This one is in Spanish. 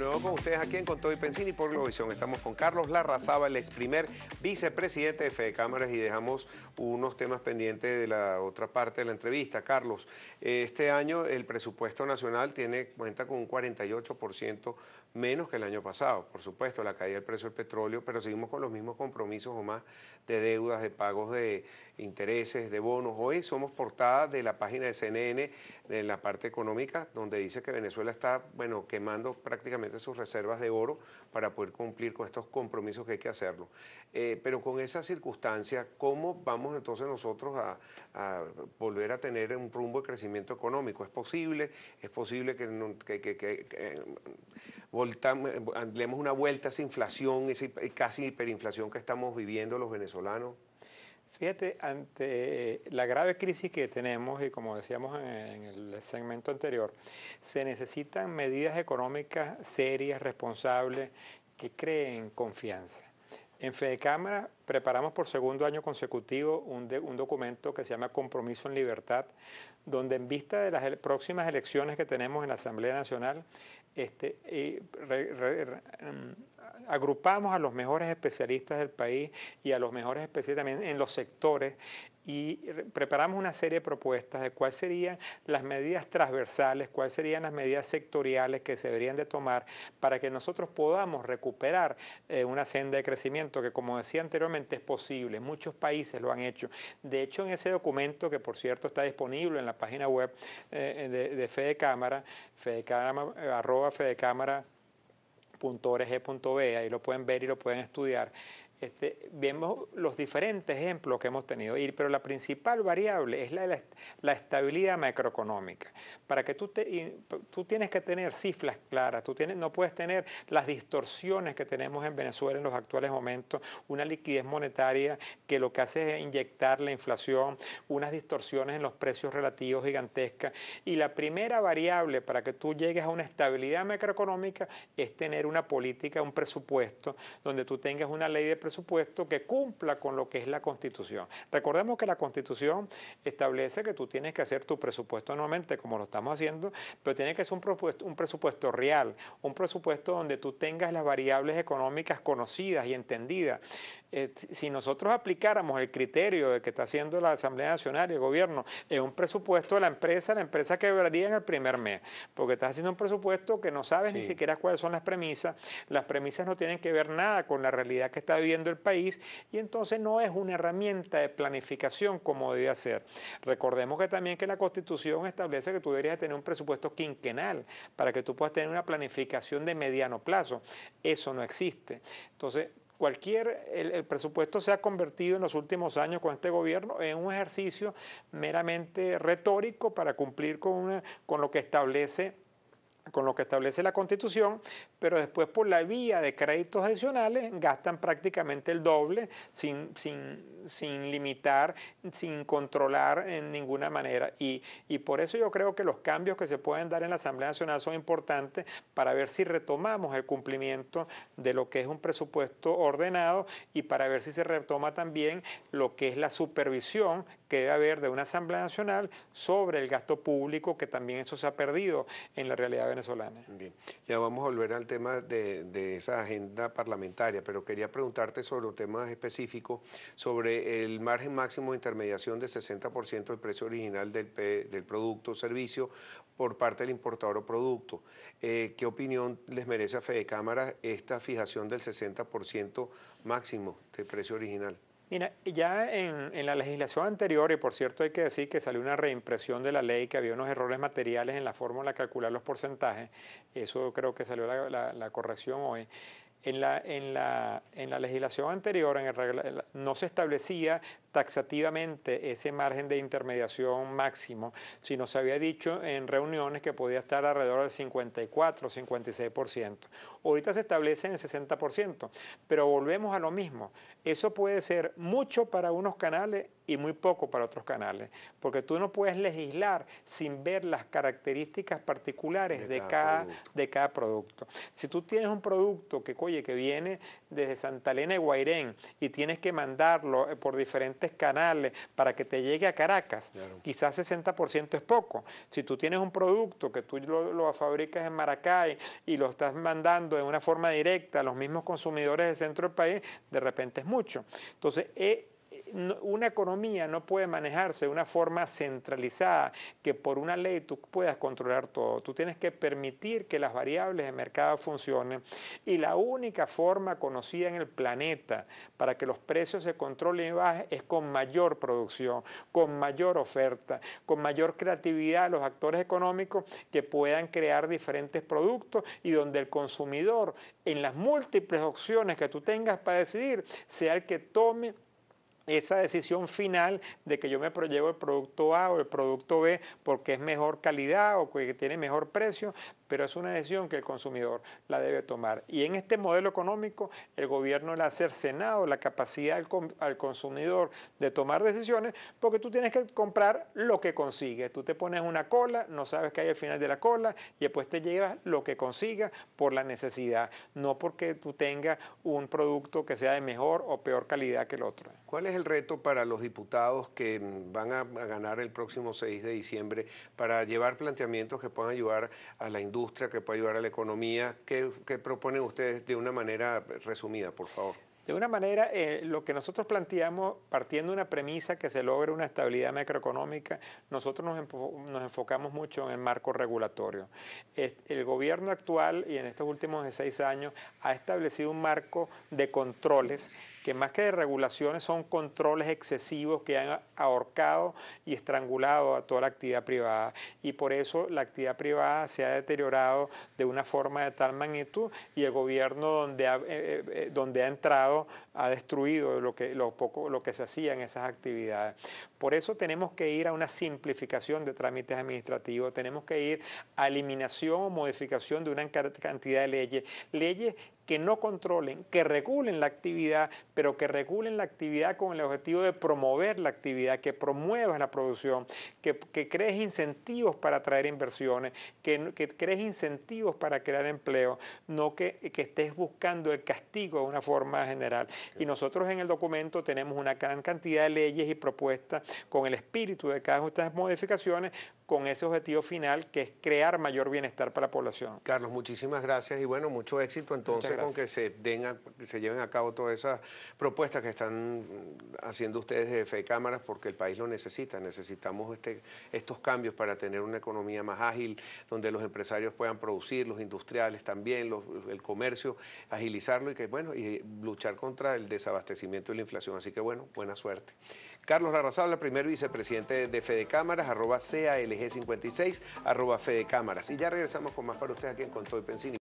nuevo con ustedes aquí en Con y Pensini por Globovisión. Estamos con Carlos Larrazaba, el ex primer vicepresidente de Fede Cámaras y dejamos unos temas pendientes de la otra parte de la entrevista. Carlos, este año el presupuesto nacional tiene cuenta con un 48% menos que el año pasado. Por supuesto, la caída del precio del petróleo, pero seguimos con los mismos compromisos o más de deudas, de pagos de intereses, de bonos. Hoy somos portadas de la página de CNN, en la parte económica, donde dice que Venezuela está, bueno, quemando prácticamente de sus reservas de oro para poder cumplir con estos compromisos que hay que hacerlo. Eh, pero con esa circunstancia, ¿cómo vamos entonces nosotros a, volver a tener un rumbo de crecimiento económico? ¿Es posible? ¿Es posible que, eh, eh, una vuelta a esa inflación, esa casi hiperinflación que estamos viviendo los venezolanos? Fíjate, ante la grave crisis que tenemos y como decíamos en el segmento anterior, se necesitan medidas económicas serias, responsables, que creen confianza. En Cámara preparamos por segundo año consecutivo un, documento que se llama Compromiso en Libertad, donde en vista de las próximas elecciones que tenemos en la Asamblea Nacional, este, y mm, agrupamos a los mejores especialistas del país y a los mejores especialistas también en los sectores y preparamos una serie de propuestas de cuáles serían las medidas transversales, cuáles serían las medidas sectoriales que se deberían de tomar para que nosotros podamos recuperar eh, una senda de crecimiento que, como decía anteriormente, es posible. Muchos países lo han hecho. De hecho, en ese documento, que por cierto está disponible en la página web eh, de, de Fede fedecámara, eh, arroba .org.be, ahí lo pueden ver y lo pueden estudiar. Este, vemos los diferentes ejemplos que hemos tenido, pero la principal variable es la, la, estabilidad macroeconómica. Para que tú, te, tú tienes que tener cifras claras, tú tienes, no puedes tener las distorsiones que tenemos en Venezuela en los actuales momentos, una liquidez monetaria que lo que hace es inyectar la inflación, unas distorsiones en los precios relativos gigantescas. Y la primera variable para que tú llegues a una estabilidad macroeconómica es tener una política, un presupuesto, donde tú tengas una ley de presupuesto que cumpla con lo que es la Constitución. Recordemos que la Constitución establece que tú tienes que hacer tu presupuesto anualmente, como lo estamos haciendo, pero tiene que ser un presupuesto real, un presupuesto donde tú tengas las variables económicas conocidas y entendidas. Eh, si nosotros aplicáramos el criterio de que está haciendo la Asamblea Nacional y el gobierno en un presupuesto de la empresa, la empresa quebraría en el primer mes, porque estás haciendo un presupuesto que no sabes ni siquiera cuáles son las premisas, las premisas no tienen que ver nada con la realidad que está viviendo el país y entonces no es una herramienta de planificación como debe ser. Recordemos que también que la Constitución establece que tú deberías tener un presupuesto quinquenal para que tú puedas tener una planificación de mediano plazo. Eso no existe. Entonces, cualquier, el, presupuesto se ha convertido en los últimos años con este gobierno en un ejercicio meramente retórico para cumplir con, una, con lo que establece con lo que establece la Constitución, pero después por la vía de créditos adicionales gastan prácticamente el doble sin, sin, limitar, sin controlar en ninguna manera. Y, y, por eso yo creo que los cambios que se pueden dar en la Asamblea Nacional son importantes para ver si retomamos el cumplimiento de lo que es un presupuesto ordenado y para ver si se retoma también lo que es la supervisión que debe haber de una Asamblea Nacional sobre el gasto público, que también eso se ha perdido en la realidad venezolana. Bien, ya vamos a volver al tema de, esa agenda parlamentaria, pero quería preguntarte sobre temas específicos, sobre el margen máximo de intermediación de 60% del precio original del, producto o servicio por parte del importador o producto. Eh, ¿Qué opinión les merece a Fede Cámara esta fijación del 60% máximo del precio original? Mira, ya en, la legislación anterior, y por cierto hay que decir que salió una reimpresión de la ley, que había unos errores materiales en la fórmula de calcular los porcentajes, eso creo que salió la, corrección hoy. En la, en, la, en la legislación anterior en el no se establecía taxativamente ese margen de intermediación máximo, si nos había dicho en reuniones que podía estar alrededor del 54, 56%. Ahorita se establece en el 60%, pero volvemos a lo mismo. Eso puede ser mucho para unos canales y muy poco para otros canales, porque tú no puedes legislar sin ver las características particulares de, cada, producto. de cada producto. Si tú tienes un producto que, oye, que viene desde Santa Elena y Guairén y tienes que mandarlo eh, por diferentes canales para que te llegue a Caracas, quizás 60% es poco. Si tú tienes un producto que tú lo, fabricas en Maracay y lo estás mandando de una forma directa a los mismos consumidores del centro del país, de repente es mucho. Entonces, eh, una economía no puede manejarse de una forma centralizada, que por una ley tú puedas controlar todo. Tú tienes que permitir que las variables de mercado funcionen y la única forma conocida en el planeta para que los precios se controlen y bajen es con mayor producción, con mayor oferta, con mayor creatividad de los actores económicos que puedan crear diferentes productos y donde el consumidor en las múltiples opciones que tú tengas para decidir sea el que tome esa decisión final de que yo me llevo el producto A o el producto B porque es mejor calidad o que tiene mejor precio, pero es una decisión que el consumidor la debe tomar. Y en este modelo económico, el gobierno le ha cercenado la capacidad al, consumidor de tomar decisiones porque tú tienes que comprar lo que consigues. Tú te pones una cola, no sabes qué hay al final de la cola y después te llevas lo que consiga por la necesidad, no porque tú tengas un producto que sea de mejor o peor calidad que el otro el reto para los diputados que mm, van a, ganar el próximo 6 de diciembre para llevar planteamientos que puedan ayudar a la industria, que puedan ayudar a la economía? ¿Qué, proponen ustedes de una manera resumida, por favor? De una manera, eh, lo que nosotros planteamos, partiendo de una premisa que se logre una estabilidad macroeconómica, nosotros nos, enfocamos mucho en el marco regulatorio. el gobierno actual y en estos últimos seis años ha establecido un marco de controles que más que de regulaciones son controles excesivos que han ahorcado y estrangulado a toda la actividad privada. Y por eso la actividad privada se ha deteriorado de una forma de tal magnitud y el gobierno donde ha, eh, eh, eh, donde ha entrado ha destruido lo que, lo, poco, lo que se hacía en esas actividades. Por eso tenemos que ir a una simplificación de trámites administrativos, tenemos que ir a eliminación o modificación de una cantidad de leyes, leyes que no controlen, que regulen la actividad, pero que regulen la actividad con el objetivo de promover la actividad, que promuevas la producción, que, crees incentivos para atraer inversiones, que, crees incentivos para crear empleo, no que, que estés buscando el castigo de una forma general. Y nosotros en el documento tenemos una gran cantidad de leyes y propuestas con el espíritu de cada una de estas modificaciones con ese objetivo final que es crear mayor bienestar para la población. Carlos, muchísimas gracias y bueno, mucho éxito entonces con que se, se lleven a cabo todas esas propuestas que están haciendo ustedes de Fede Cámaras porque el país lo necesita. Necesitamos este, estos cambios para tener una economía más ágil, donde los empresarios puedan producir, los industriales también, el comercio, agilizarlo y que bueno, y luchar contra el desabastecimiento y la inflación. Así que bueno, buena suerte. Carlos Larrazabla, primer vicepresidente de FEDE Cámaras, arroba CALG g56, arroba de Cámaras. Y ya regresamos con más para ustedes aquí en Contoy Pensini.